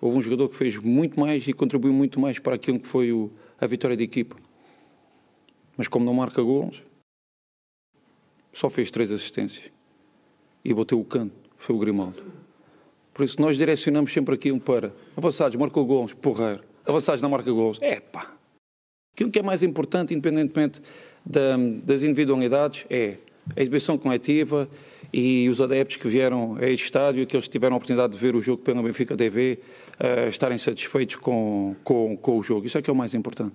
houve um jogador que fez muito mais e contribuiu muito mais para aquilo que foi o, a vitória da equipa. Mas como não marca gols, só fez três assistências e bateu o canto, foi o Grimaldo. Por isso nós direcionamos sempre aquilo para avançados, marcou gols, porreiro, avançados não marca gols, é pá. Aquilo que é mais importante, independentemente da, das individualidades, é a exibição coletiva, e os adeptos que vieram a este estádio, e que tiveram a oportunidade de ver o jogo pelo Benfica TV, uh, eh, estarem satisfeitos com, com, com o jogo. Isso é que é o mais importante.